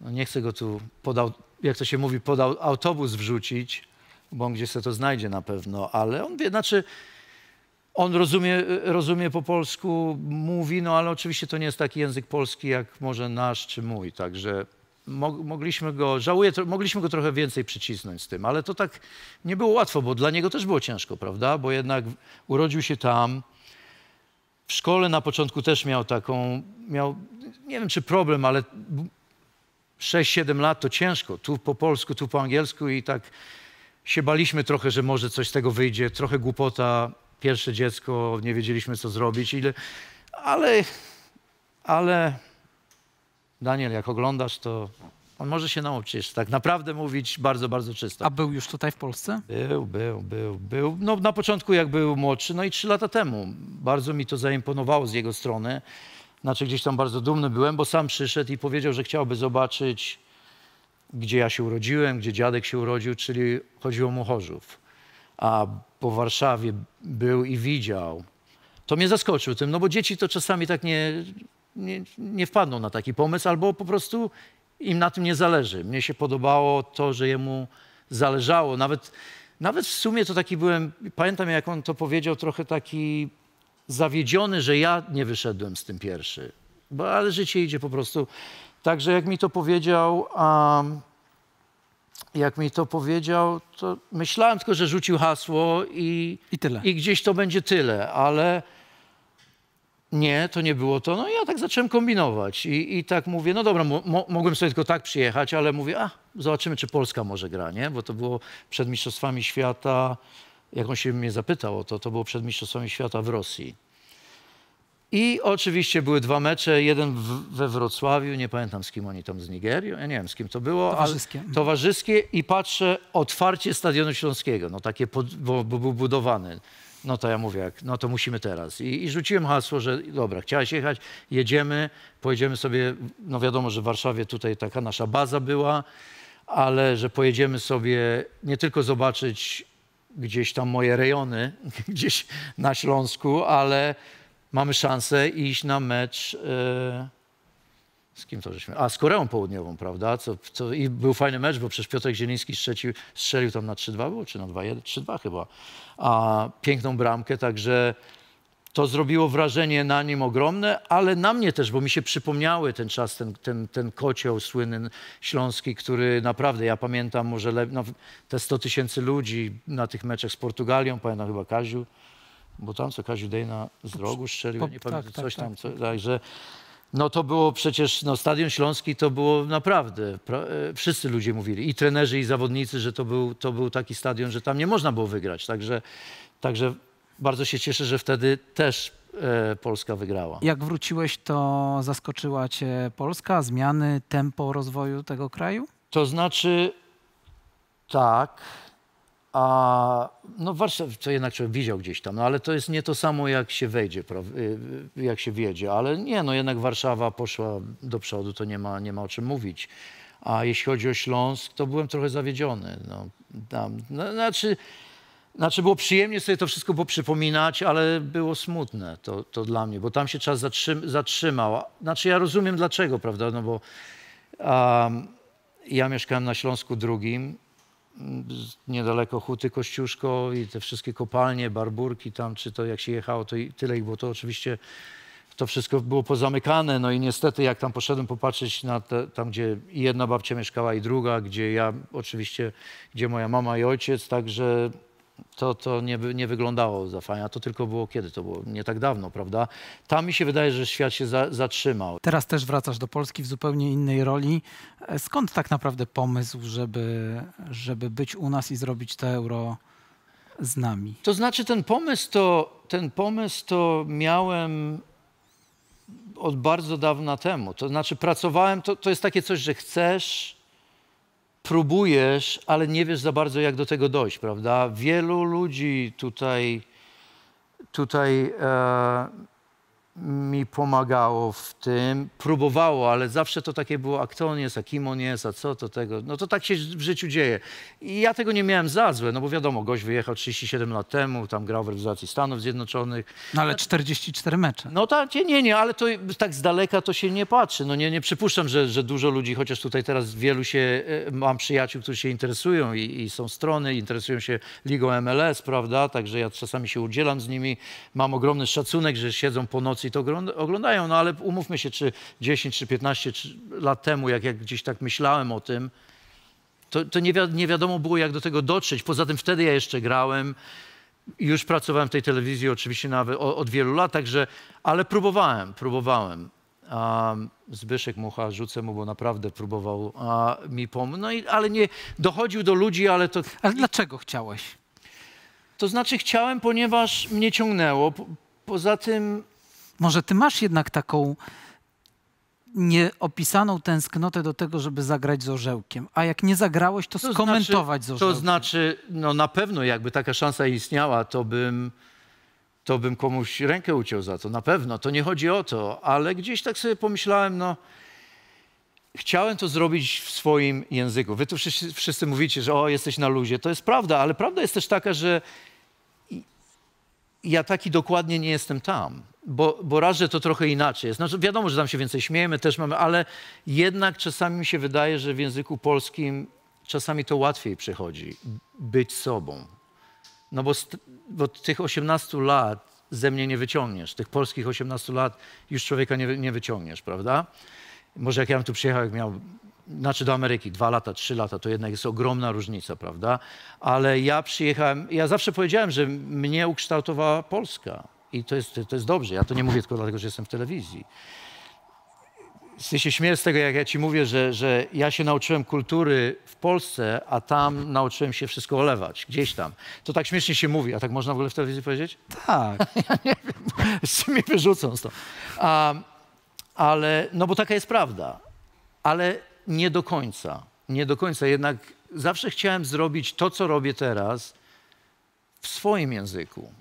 no nie chcę go tu, podał, jak to się mówi, podał autobus wrzucić, bo on gdzieś sobie to znajdzie na pewno, ale on wie, znaczy... On rozumie, rozumie po polsku, mówi, no ale oczywiście to nie jest taki język polski jak może nasz czy mój, także mogliśmy go, żałuję, mogliśmy go trochę więcej przycisnąć z tym, ale to tak nie było łatwo, bo dla niego też było ciężko, prawda? Bo jednak urodził się tam. W szkole na początku też miał taką, miał, nie wiem czy problem, ale 6-7 lat to ciężko. Tu po polsku, tu po angielsku i tak się baliśmy trochę, że może coś z tego wyjdzie. Trochę głupota, pierwsze dziecko, nie wiedzieliśmy co zrobić. Ile, ale, ale Daniel, jak oglądasz, to on może się nauczyć tak naprawdę mówić bardzo, bardzo czysto. A był już tutaj w Polsce? Był, był, był, był. No na początku jak był młodszy, no i trzy lata temu. Bardzo mi to zaimponowało z jego strony. Znaczy gdzieś tam bardzo dumny byłem, bo sam przyszedł i powiedział, że chciałby zobaczyć, gdzie ja się urodziłem, gdzie dziadek się urodził, czyli chodziło mu o Chorzów. A po Warszawie był i widział. To mnie zaskoczył tym, no bo dzieci to czasami tak nie nie, nie wpadną na taki pomysł, albo po prostu im na tym nie zależy. Mnie się podobało to, że jemu zależało. Nawet, nawet w sumie to taki byłem, pamiętam jak on to powiedział, trochę taki zawiedziony, że ja nie wyszedłem z tym pierwszy. Bo, ale życie idzie po prostu. Także jak mi to powiedział, um, jak mi to powiedział, to myślałem tylko, że rzucił hasło i, I, I gdzieś to będzie tyle, ale nie, to nie było to. No ja tak zacząłem kombinować i, i tak mówię, no dobra, mo mogłem sobie tylko tak przyjechać, ale mówię, a, zobaczymy, czy Polska może gra, nie? Bo to było przed Mistrzostwami Świata, jak on się mnie zapytał o to, to było przed Mistrzostwami Świata w Rosji. I oczywiście były dwa mecze, jeden w, we Wrocławiu, nie pamiętam z kim oni tam z Nigerią, ja nie wiem z kim to było, towarzyskie. ale mhm. towarzyskie i patrzę otwarcie Stadionu Śląskiego, no takie, pod, bo, bo był budowany no to ja mówię, jak, no to musimy teraz. I, I, rzuciłem hasło, że dobra, chciałaś jechać, jedziemy, pojedziemy sobie, no wiadomo, że w Warszawie tutaj taka nasza baza była, ale że pojedziemy sobie nie tylko zobaczyć gdzieś tam moje rejony, gdzieś na Śląsku, ale mamy szansę iść na mecz... Yy, z kim to żeśmy? A z Koreą Południową, prawda? Co, co, I był fajny mecz, bo przecież Piotrek Zieliński strzecił, strzelił tam na 3-2 było, czy na 2-1? 3-2 chyba. A piękną bramkę, także to zrobiło wrażenie na nim ogromne, ale na mnie też, bo mi się przypomniały ten czas, ten, ten, ten kocioł słynny śląski, który naprawdę, ja pamiętam może le, no, te 100 tysięcy ludzi na tych meczach z Portugalią, pamiętam chyba Kaziu, bo tam co Kaziu Dejna z rogu strzelił, nie pamiętam, tak, coś tam, tak. co, także... Tak, no to było przecież, no Stadion Śląski to było naprawdę, pra, e, wszyscy ludzie mówili, i trenerzy, i zawodnicy, że to był, to był taki stadion, że tam nie można było wygrać. Także, także bardzo się cieszę, że wtedy też e, Polska wygrała. Jak wróciłeś, to zaskoczyła cię Polska, zmiany, tempo rozwoju tego kraju? To znaczy, tak, a no Warszaw, co jednak człowiek widział gdzieś tam, no ale to jest nie to samo, jak się wejdzie, y, y, jak się wjedzie, ale nie, no jednak Warszawa poszła do przodu, to nie ma, nie ma o czym mówić. A jeśli chodzi o Śląsk, to byłem trochę zawiedziony. No, tam, no, znaczy, znaczy było przyjemnie sobie to wszystko poprzypominać, ale było smutne to, to dla mnie, bo tam się czas zatrzym, zatrzymał. Znaczy ja rozumiem dlaczego, prawda, no bo um, ja mieszkałem na Śląsku drugim niedaleko Huty Kościuszko i te wszystkie kopalnie, barburki tam, czy to jak się jechało, to i tyle ich było. To oczywiście to wszystko było pozamykane. No i niestety, jak tam poszedłem popatrzeć na te, tam, gdzie jedna babcia mieszkała i druga, gdzie ja oczywiście, gdzie moja mama i ojciec, także to, to nie, nie wyglądało za fajnie, a to tylko było kiedy? To było nie tak dawno, prawda? Tam mi się wydaje, że świat się za, zatrzymał. Teraz też wracasz do Polski w zupełnie innej roli. E, skąd tak naprawdę pomysł, żeby, żeby być u nas i zrobić to euro z nami? To znaczy ten pomysł to, ten pomysł to miałem od bardzo dawna temu. To znaczy pracowałem, to, to jest takie coś, że chcesz próbujesz, ale nie wiesz za bardzo, jak do tego dojść, prawda? Wielu ludzi tutaj, tutaj e, mi pomagało w tym, próbowało, ale zawsze to takie było, a kto on jest, a kim on jest, a co to tego. No to tak się w życiu dzieje. I ja tego nie miałem za złe, no bo wiadomo, gość wyjechał 37 lat temu, tam grał w reprezentacji Stanów Zjednoczonych. No ale 44 mecze. No tak, nie, nie, ale to tak z daleka to się nie patrzy. No nie, nie przypuszczam, że, że dużo ludzi, chociaż tutaj teraz wielu się, e, mam przyjaciół, którzy się interesują i, i są strony, interesują się ligą MLS, prawda, także ja czasami się udzielam z nimi. Mam ogromny szacunek, że siedzą po nocy i to oglądają, no ale umówmy się, czy 10, czy 15 czy lat temu, jak, jak gdzieś tak myślałem o tym, to, to nie, wi nie wiadomo było, jak do tego dotrzeć. Poza tym wtedy ja jeszcze grałem, już pracowałem w tej telewizji oczywiście nawet od wielu lat, także, ale próbowałem, próbowałem. Um, Zbyszek Mucha, rzucę mu, bo naprawdę próbował mi pomóc. No i, ale nie, dochodził do ludzi, ale to... Ale dlaczego chciałeś? To znaczy chciałem, ponieważ mnie ciągnęło. Po, poza tym może ty masz jednak taką nieopisaną tęsknotę do tego, żeby zagrać z orzełkiem, a jak nie zagrałeś, to, to znaczy- skomentować znaczy, z orzełkiem. To znaczy, no na pewno jakby taka szansa istniała, to bym, to bym komuś rękę uciął za to, na pewno, to nie chodzi o to, ale gdzieś tak sobie pomyślałem, no chciałem to zrobić w swoim języku. Wy tu wszyscy, wszyscy mówicie, że o, jesteś na luzie, to jest prawda, ale prawda jest też taka, że ja taki dokładnie nie jestem tam, bo, bo raz, że to trochę inaczej jest. Znaczy, wiadomo, że tam się więcej śmiejemy, też mamy, ale jednak czasami mi się wydaje, że w języku polskim czasami to łatwiej przychodzi być sobą. No bo, bo tych 18 lat ze mnie nie wyciągniesz, tych polskich 18 lat już człowieka nie, nie wyciągniesz, prawda? Może jak ja bym tu przyjechał, jak miał znaczy do Ameryki, dwa lata, trzy lata, to jednak jest ogromna różnica, prawda? Ale ja przyjechałem, ja zawsze powiedziałem, że mnie ukształtowała Polska i to jest, to jest dobrze. Ja to nie mówię tylko dlatego, że jestem w telewizji. Ty się śmieję z tego, jak ja ci mówię, że, że ja się nauczyłem kultury w Polsce, a tam nauczyłem się wszystko olewać, gdzieś tam. To tak śmiesznie się mówi, a tak można w ogóle w telewizji powiedzieć? Tak. ja nie wiem, z mnie wyrzucą to. Um, ale, no bo taka jest prawda. Ale nie do końca. Nie do końca. Jednak zawsze chciałem zrobić to, co robię teraz, w swoim języku.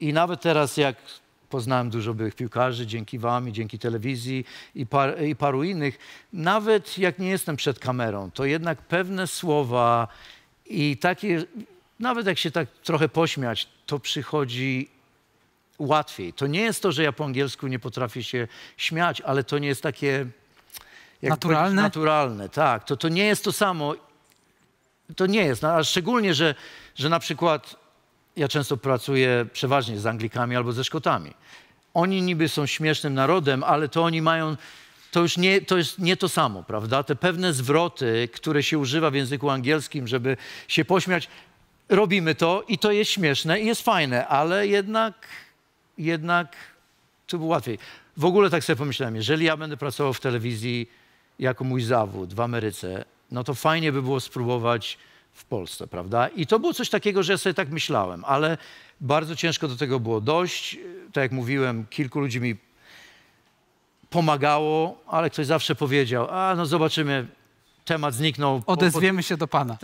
I nawet teraz, jak poznałem dużo byłych piłkarzy dzięki Wam i dzięki telewizji i, par, i paru innych, nawet jak nie jestem przed kamerą, to jednak pewne słowa i takie, nawet jak się tak trochę pośmiać, to przychodzi łatwiej. To nie jest to, że ja po angielsku nie potrafię się śmiać, ale to nie jest takie naturalne? Naturalne, tak. To, to nie jest to samo. To nie jest. No, a szczególnie, że, że na przykład ja często pracuję przeważnie z Anglikami albo ze Szkotami. Oni niby są śmiesznym narodem, ale to oni mają to już nie to, jest nie to samo, prawda? Te pewne zwroty, które się używa w języku angielskim, żeby się pośmiać, robimy to i to jest śmieszne i jest fajne, ale jednak, jednak to było łatwiej. W ogóle tak sobie pomyślałem, jeżeli ja będę pracował w telewizji jako mój zawód w Ameryce, no to fajnie by było spróbować w Polsce, prawda? I to było coś takiego, że ja sobie tak myślałem, ale bardzo ciężko do tego było dojść. Tak jak mówiłem, kilku ludzi mi pomagało, ale ktoś zawsze powiedział, a no zobaczymy, temat zniknął. Odezwiemy się do Pana.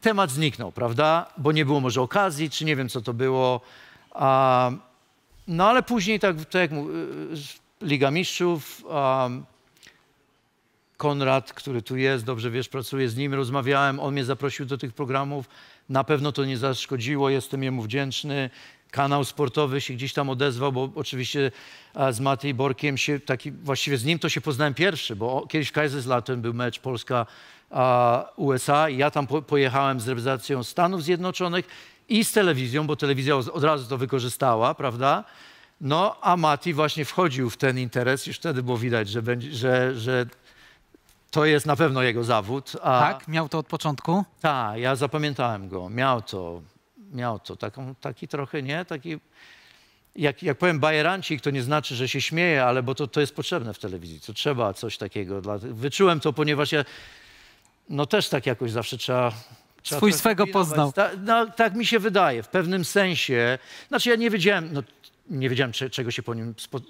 temat zniknął, prawda? Bo nie było może okazji, czy nie wiem, co to było. Um, no ale później, tak, tak jak Liga Mistrzów, um, Konrad, który tu jest, dobrze wiesz, pracuję z nim, rozmawiałem, on mnie zaprosił do tych programów. Na pewno to nie zaszkodziło, jestem jemu wdzięczny. Kanał sportowy się gdzieś tam odezwał, bo oczywiście z Matej Borkiem się taki, właściwie z nim to się poznałem pierwszy, bo kiedyś w Kaiserslautern był mecz Polska-USA i ja tam pojechałem z reprezentacją Stanów Zjednoczonych i z telewizją, bo telewizja od razu to wykorzystała, prawda? No, a Mati właśnie wchodził w ten interes, już wtedy było widać, że, będzie, że, że to jest na pewno jego zawód. A... Tak? Miał to od początku? Tak, ja zapamiętałem go. Miał to. Miał to. Taką, taki trochę, nie? Taki... Jak, jak powiem bajerancik, to nie znaczy, że się śmieje, ale bo to, to jest potrzebne w telewizji. To trzeba coś takiego. Dla... Wyczułem to, ponieważ ja... No też tak jakoś zawsze trzeba Trzeba Swój swego poznał. Ta, no, tak mi się wydaje, w pewnym sensie. Znaczy ja nie wiedziałem, no, nie wiedziałem czego się po nim spo,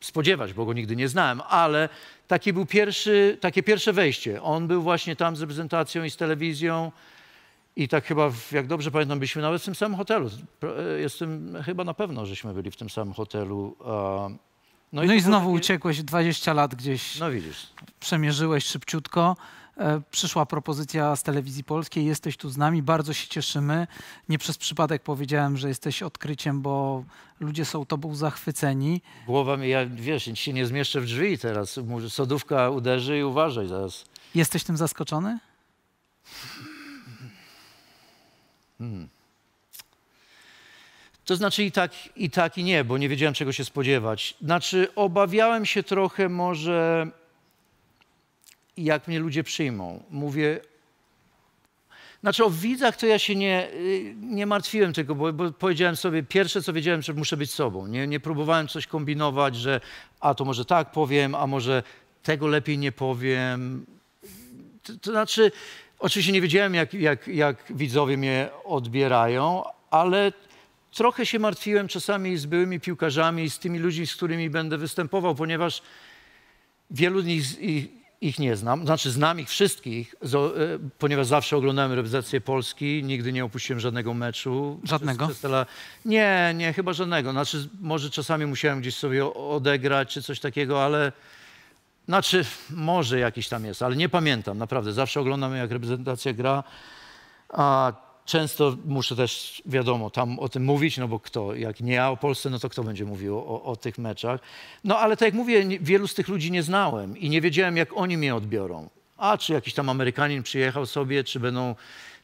spodziewać, bo go nigdy nie znałem, ale taki był pierwszy, takie pierwsze wejście. On był właśnie tam z reprezentacją i z telewizją. I tak chyba, jak dobrze pamiętam, byliśmy nawet w tym samym hotelu. E, jestem chyba na pewno, żeśmy byli w tym samym hotelu. No, no i, no znowu był... uciekłeś 20 lat gdzieś. No widzisz. Przemierzyłeś szybciutko. E, przyszła propozycja z telewizji polskiej, jesteś tu z nami, bardzo się cieszymy. Nie przez przypadek powiedziałem, że jesteś odkryciem, bo ludzie są tobą zachwyceni. Głowa mi, ja wiesz, się nie zmieszczę w drzwi teraz. Sodówka uderzy i uważaj zaraz. Jesteś tym zaskoczony? Hmm. To znaczy i tak, i tak, i nie, bo nie wiedziałem czego się spodziewać. Znaczy obawiałem się trochę może i jak mnie ludzie przyjmą. Mówię, znaczy o widzach to ja się nie, y, nie martwiłem tylko, bo, bo, powiedziałem sobie, pierwsze co wiedziałem, że muszę być sobą. Nie, nie próbowałem coś kombinować, że a to może tak powiem, a może tego lepiej nie powiem. To, to znaczy, oczywiście nie wiedziałem jak, jak, jak widzowie mnie odbierają, ale trochę się martwiłem czasami z byłymi piłkarzami i z tymi ludźmi, z którymi będę występował, ponieważ wielu z nich ich nie znam, znaczy znam ich wszystkich, e, ponieważ zawsze oglądałem reprezentację Polski, nigdy nie opuściłem żadnego meczu. Żadnego? nie, nie, chyba żadnego. Znaczy może czasami musiałem gdzieś sobie odegrać czy coś takiego, ale znaczy może jakiś tam jest, ale nie pamiętam, naprawdę. Zawsze oglądam jak reprezentacja gra. A Często muszę też, wiadomo, tam o tym mówić, no bo kto, jak nie ja o Polsce, no to kto będzie mówił o, o tych meczach. No ale tak jak mówię, wielu z tych ludzi nie znałem i nie wiedziałem, jak oni mnie odbiorą. A czy jakiś tam Amerykanin przyjechał sobie, czy będą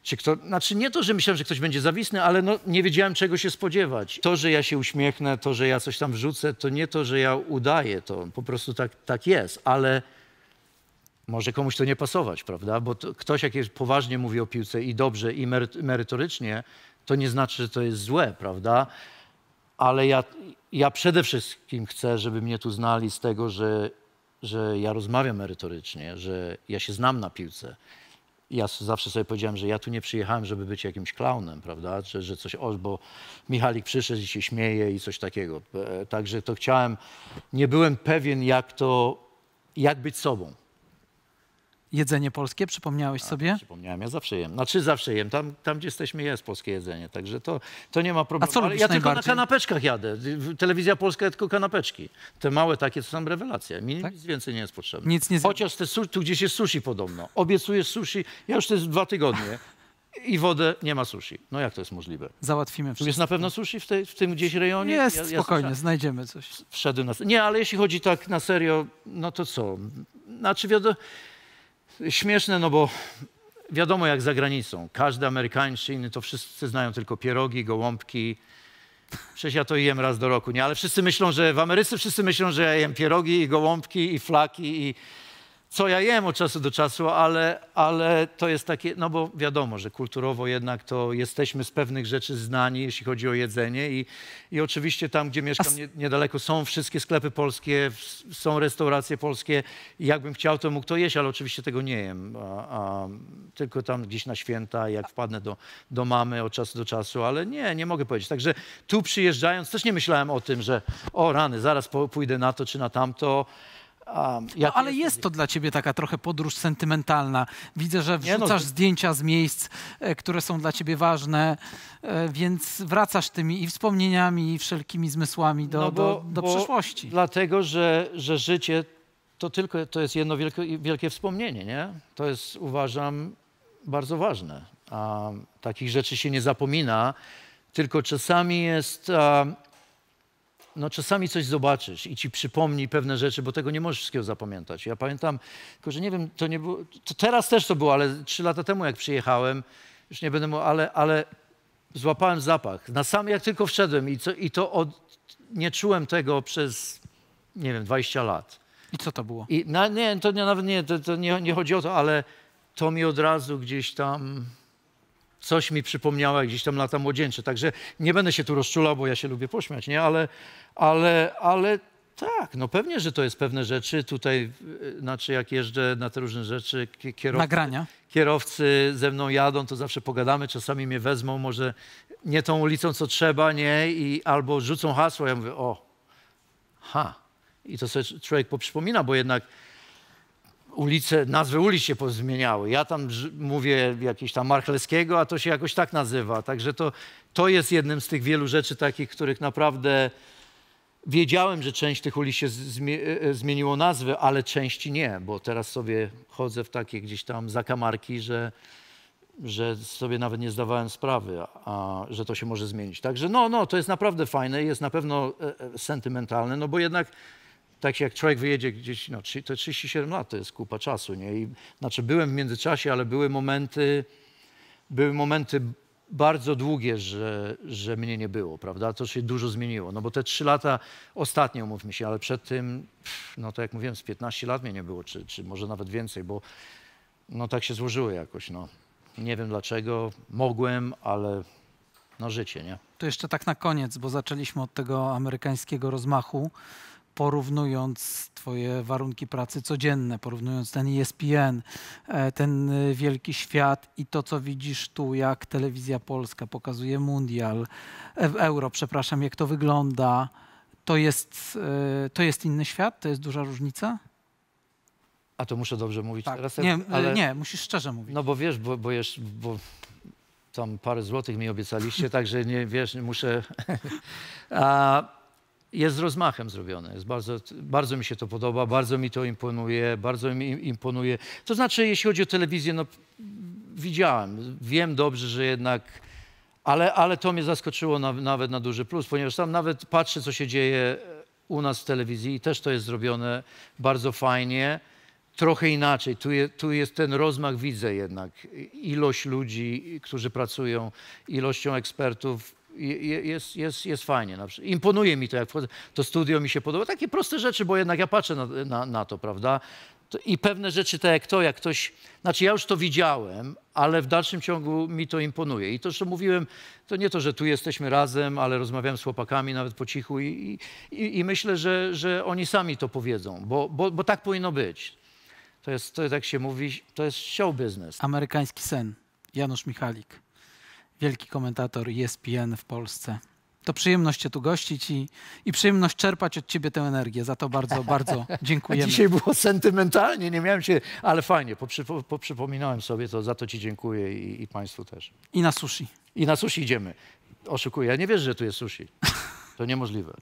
czy kto, znaczy nie to, że myślałem, że ktoś będzie zawisny, ale no, nie wiedziałem czego się spodziewać. To, że ja się uśmiechnę, to, że ja coś tam wrzucę, to nie to, że ja udaję to, po prostu tak, tak jest, ale może komuś to nie pasować, prawda? Bo to, ktoś, jak poważnie mówi o piłce i dobrze, i merytorycznie, to nie znaczy, że to jest złe, prawda? Ale ja, ja przede wszystkim chcę, żeby mnie tu znali z tego, że, że ja rozmawiam merytorycznie, że ja się znam na piłce. Ja zawsze sobie powiedziałem, że ja tu nie przyjechałem, żeby być jakimś klaunem, prawda? Że, że coś, o, bo Michalik przyszedł i się śmieje i coś takiego. E, także to chciałem, nie byłem pewien, jak to, jak być sobą jedzenie polskie, przypomniałeś tak, sobie? Przypomniałem, ja zawsze jem. Znaczy zawsze jem, tam, tam gdzie jesteśmy jest polskie jedzenie, także to, to nie ma problemu. A co lubisz ja tylko na kanapeczkach jadę. Telewizja Polska tylko kanapeczki. Te małe takie, to są rewelacje. Mi Tak? nic więcej nie jest potrzebne. Nic nie Chociaż te tu gdzieś jest sushi podobno. Obiecuję sushi, ja już to jest dwa tygodnie i wodę nie ma sushi. No jak to jest możliwe? Załatwimy Tu wszystko. jest na pewno sushi w, tej, w tym gdzieś rejonie? Jest, spokojnie, znajdziemy coś. Wszedł na... Nie, ale jeśli chodzi tak na serio, no to co? Znaczy wiadomo, Śmieszne, no bo wiadomo jak za granicą. Każdy Amerykańczyk, to wszyscy znają tylko pierogi, gołąbki. Przecież ja to jem raz do roku, nie? Ale wszyscy myślą, że w Ameryce wszyscy myślą, że ja jem pierogi i gołąbki i flaki i, co ja jem od czasu do czasu, ale, ale to jest takie, no bo wiadomo, że kulturowo jednak to jesteśmy z pewnych rzeczy znani, jeśli chodzi o jedzenie i, i oczywiście tam, gdzie mieszkam nie, niedaleko są wszystkie sklepy polskie, są restauracje polskie i jakbym chciał, to mógł to jeść, ale oczywiście tego nie jem, a, a, tylko tam gdzieś na święta, jak wpadnę do, do mamy od czasu do czasu, ale nie, nie mogę powiedzieć. Także tu przyjeżdżając też nie myślałem o tym, że o rany, zaraz pójdę na to czy na tamto, Um, no, ale jest, jest to dla ciebie taka trochę podróż sentymentalna. Widzę, że no, wrzucasz no, zdjęcia z miejsc, e, które są dla ciebie ważne, e, więc wracasz tymi i wspomnieniami, i wszelkimi zmysłami do, no bo, do, do bo przeszłości. Dlatego, że, że życie to tylko to jest jedno wielkie, wielkie wspomnienie, nie? To jest, uważam, bardzo ważne. Um, takich rzeczy się nie zapomina, tylko czasami jest um, no czasami coś zobaczysz i ci przypomni pewne rzeczy, bo tego nie możesz wszystkiego zapamiętać. Ja pamiętam, tylko że nie wiem, to nie było, to teraz też to było, ale trzy lata temu jak przyjechałem, już nie będę mówił, ale, ale złapałem zapach. Na sam, jak tylko wszedłem i, co, i to od, nie czułem tego przez, nie wiem, 20 lat. I co to było? I, na, nie, to nie, nawet nie, to, to nie, nie chodzi o to, ale to mi od razu gdzieś tam coś mi przypomniała gdzieś tam lata młodzieńcze. Także nie będę się tu rozczulał, bo ja się lubię pośmiać, nie? Ale, ale, ale tak, no pewnie, że to jest pewne rzeczy. Tutaj, e, znaczy jak jeżdżę na te różne rzeczy, kierowcy, Nagrania. kierowcy ze mną jadą, to zawsze pogadamy, czasami mnie wezmą, może nie tą ulicą, co trzeba, nie? I albo rzucą hasło, ja mówię, o, ha. I to sobie człowiek poprzypomina, bo jednak ulice, nazwy ulic się pozmieniały. Ja tam mówię jakiś tam Marchleskiego, a to się jakoś tak nazywa. Także to, to jest jednym z tych wielu rzeczy takich, których naprawdę wiedziałem, że część tych ulic się e, e, zmieniło nazwy, ale części nie, bo teraz sobie chodzę w takie gdzieś tam zakamarki, że że sobie nawet nie zdawałem sprawy, a, że to się może zmienić. Także no, no, to jest naprawdę fajne, jest na pewno e, sentymentalne, no bo jednak tak jak człowiek wyjedzie gdzieś, no, to 37 lat to jest kupa czasu, nie? I, znaczy byłem w międzyczasie, ale były momenty, były momenty bardzo długie, że, że mnie nie było, prawda? To się dużo zmieniło, no bo te trzy lata ostatnio, mówmy się, ale przed tym, pff, no to jak mówiłem, z 15 lat mnie nie było, czy, czy może nawet więcej, bo no tak się złożyło jakoś, no. Nie wiem dlaczego, mogłem, ale no życie, nie? To jeszcze tak na koniec, bo zaczęliśmy od tego amerykańskiego rozmachu porównując Twoje warunki pracy codzienne, porównując ten ESPN, e, ten e, wielki świat i to, co widzisz tu, jak telewizja polska pokazuje mundial, e, euro, przepraszam, jak to wygląda, to jest, to jest inny świat, to jest duża różnica? A to muszę dobrze mówić tak. teraz? Nie, ale... nie, musisz szczerze mówić. No bo wiesz, bo, bo, bo tam parę złotych mi obiecaliście, także nie, wiesz, muszę... A jest z rozmachem zrobione. Jest bardzo, bardzo mi się to podoba, bardzo mi to imponuje, bardzo mi imponuje. To znaczy, jeśli chodzi o telewizję, no widziałem, wiem dobrze, że jednak... Ale, ale to mnie zaskoczyło na, nawet na duży plus, ponieważ tam nawet patrzę, co się dzieje u nas w telewizji i też to jest zrobione bardzo fajnie. Trochę inaczej. Tu, je, tu jest ten rozmach, widzę jednak. Ilość ludzi, którzy pracują, ilością ekspertów, jest, jest, jest fajnie. Imponuje mi to, jak wchodzę, to studio mi się podoba. Takie proste rzeczy, bo jednak ja patrzę na, na, na to, prawda? I pewne rzeczy, tak jak to, jak ktoś... Znaczy ja już to widziałem, ale w dalszym ciągu mi to imponuje. I to, co mówiłem, to nie to, że tu jesteśmy razem, ale rozmawiałem z chłopakami nawet po cichu i, i, i myślę, że, że oni sami to powiedzą, bo, bo, bo tak powinno być. To jest, to jak się mówi, to jest show business. Amerykański sen. Janusz Michalik wielki komentator ESPN w Polsce. To przyjemność Cię tu gościć i, i przyjemność czerpać od Ciebie tę energię. Za to bardzo, bardzo dziękujemy. Dzisiaj było sentymentalnie, nie miałem się, ale fajnie, poprzypominałem sobie to, za to Ci dziękuję i, i Państwu też. I na sushi. I na sushi idziemy. Oszukuję, ja nie wiesz, że tu jest sushi. To niemożliwe.